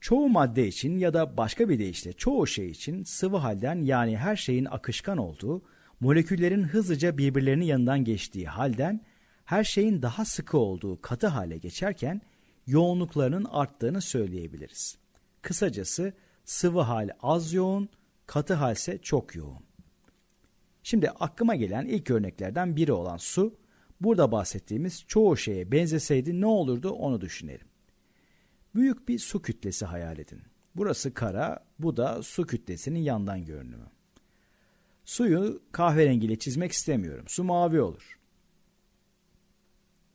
çoğu madde için ya da başka bir deyişle çoğu şey için sıvı halden yani her şeyin akışkan olduğu, moleküllerin hızlıca birbirlerinin yanından geçtiği halden her şeyin daha sıkı olduğu katı hale geçerken yoğunluklarının arttığını söyleyebiliriz. Kısacası sıvı hal az yoğun, katı halse çok yoğun. Şimdi aklıma gelen ilk örneklerden biri olan su, burada bahsettiğimiz çoğu şeye benzeseydi ne olurdu onu düşünelim. Büyük bir su kütlesi hayal edin. Burası kara, bu da su kütlesinin yandan görünümü. Suyu kahverengiyle çizmek istemiyorum. Su mavi olur.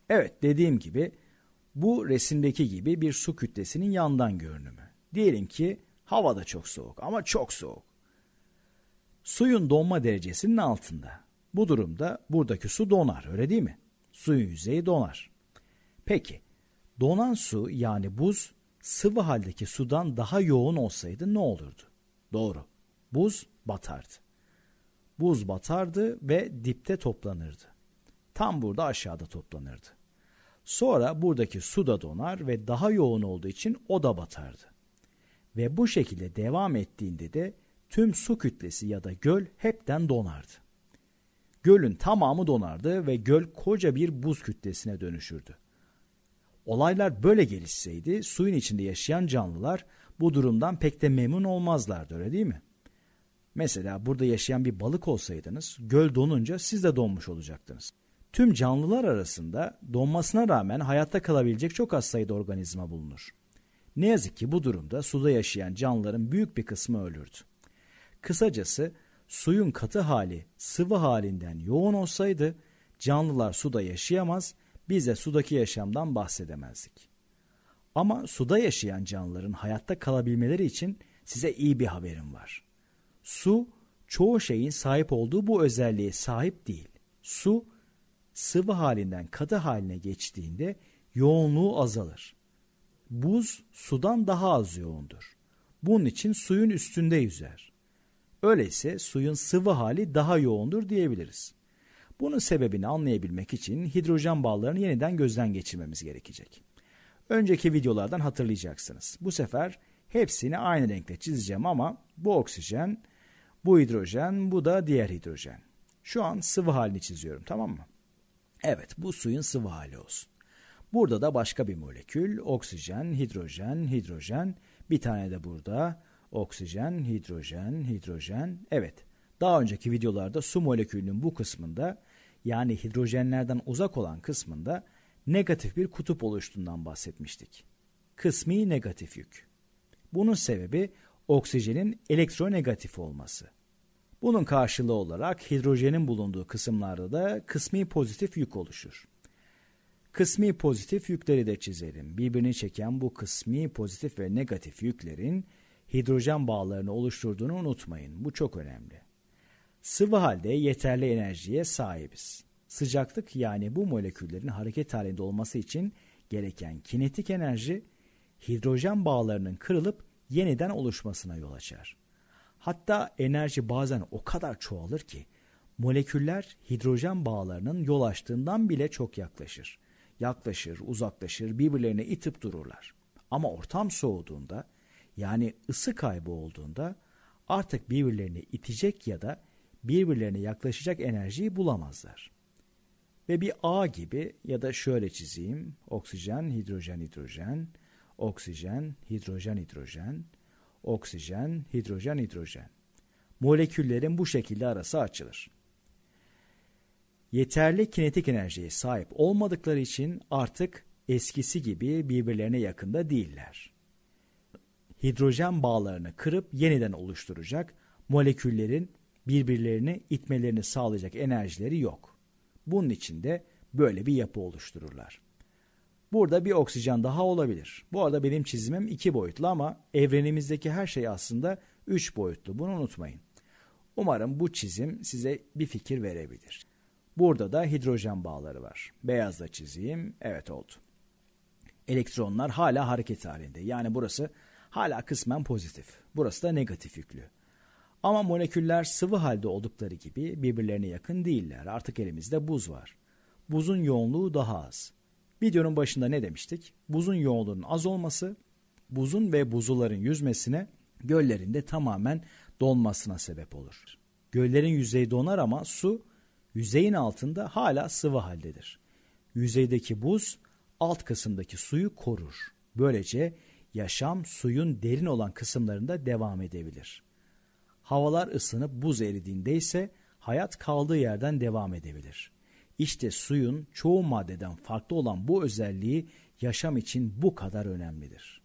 Evet dediğim gibi bu resimdeki gibi bir su kütlesinin yandan görünümü. Diyelim ki hava da çok soğuk ama çok soğuk. Suyun donma derecesinin altında. Bu durumda buradaki su donar öyle değil mi? Suyun yüzeyi donar. Peki donan su yani buz sıvı haldeki sudan daha yoğun olsaydı ne olurdu? Doğru. Buz batardı. Buz batardı ve dipte toplanırdı. Tam burada aşağıda toplanırdı. Sonra buradaki su da donar ve daha yoğun olduğu için o da batardı. Ve bu şekilde devam ettiğinde de tüm su kütlesi ya da göl hepten donardı. Gölün tamamı donardı ve göl koca bir buz kütlesine dönüşürdü. Olaylar böyle gelişseydi suyun içinde yaşayan canlılar bu durumdan pek de memnun olmazlardı öyle değil mi? Mesela burada yaşayan bir balık olsaydınız göl donunca siz de donmuş olacaktınız. Tüm canlılar arasında donmasına rağmen hayatta kalabilecek çok az sayıda organizma bulunur. Ne yazık ki bu durumda suda yaşayan canlıların büyük bir kısmı ölürdü. Kısacası suyun katı hali sıvı halinden yoğun olsaydı canlılar suda yaşayamaz biz de sudaki yaşamdan bahsedemezdik. Ama suda yaşayan canlıların hayatta kalabilmeleri için size iyi bir haberim var. Su çoğu şeyin sahip olduğu bu özelliğe sahip değil. Su sıvı halinden katı haline geçtiğinde yoğunluğu azalır. Buz sudan daha az yoğundur. Bunun için suyun üstünde yüzer. Öyleyse suyun sıvı hali daha yoğundur diyebiliriz. Bunun sebebini anlayabilmek için hidrojen bağlarını yeniden gözden geçirmemiz gerekecek. Önceki videolardan hatırlayacaksınız. Bu sefer hepsini aynı renkte çizeceğim ama bu oksijen, bu hidrojen, bu da diğer hidrojen. Şu an sıvı halini çiziyorum tamam mı? Evet bu suyun sıvı hali olsun. Burada da başka bir molekül oksijen, hidrojen, hidrojen. Bir tane de burada oksijen, hidrojen, hidrojen. Evet daha önceki videolarda su molekülünün bu kısmında yani hidrojenlerden uzak olan kısmında negatif bir kutup oluştuğundan bahsetmiştik. Kısmi negatif yük. Bunun sebebi oksijenin elektronegatif olması. Bunun karşılığı olarak hidrojenin bulunduğu kısımlarda da kısmi pozitif yük oluşur. Kısmi pozitif yükleri de çizelim. Birbirini çeken bu kısmi pozitif ve negatif yüklerin hidrojen bağlarını oluşturduğunu unutmayın. Bu çok önemli. Sıvı halde yeterli enerjiye sahibiz. Sıcaklık yani bu moleküllerin hareket halinde olması için gereken kinetik enerji hidrojen bağlarının kırılıp yeniden oluşmasına yol açar. Hatta enerji bazen o kadar çoğalır ki moleküller hidrojen bağlarının yol açtığından bile çok yaklaşır. Yaklaşır, uzaklaşır, birbirlerine itip dururlar. Ama ortam soğuduğunda yani ısı kaybı olduğunda artık birbirlerini itecek ya da birbirlerine yaklaşacak enerjiyi bulamazlar. Ve bir ağ gibi ya da şöyle çizeyim. Oksijen, hidrojen, hidrojen, oksijen, hidrojen, hidrojen, oksijen, hidrojen, hidrojen. Moleküllerin bu şekilde arası açılır. Yeterli kinetik enerjiye sahip olmadıkları için artık eskisi gibi birbirlerine yakında değiller. Hidrojen bağlarını kırıp yeniden oluşturacak moleküllerin birbirlerini itmelerini sağlayacak enerjileri yok. Bunun için de böyle bir yapı oluştururlar. Burada bir oksijen daha olabilir. Bu arada benim çizimim iki boyutlu ama evrenimizdeki her şey aslında üç boyutlu. Bunu unutmayın. Umarım bu çizim size bir fikir verebilir. Burada da hidrojen bağları var. Beyazla çizeyim. Evet oldu. Elektronlar hala hareket halinde. Yani burası hala kısmen pozitif. Burası da negatif yüklü. Ama moleküller sıvı halde oldukları gibi birbirlerine yakın değiller. Artık elimizde buz var. Buzun yoğunluğu daha az. Videonun başında ne demiştik? Buzun yoğunluğunun az olması buzun ve buzuların yüzmesine göllerinde tamamen donmasına sebep olur. Göllerin yüzeyi donar ama su yüzeyin altında hala sıvı haldedir. Yüzeydeki buz alt kısımdaki suyu korur. Böylece yaşam suyun derin olan kısımlarında devam edebilir. Havalar ısınıp buz eridiğinde ise hayat kaldığı yerden devam edebilir. İşte suyun çoğu maddeden farklı olan bu özelliği yaşam için bu kadar önemlidir.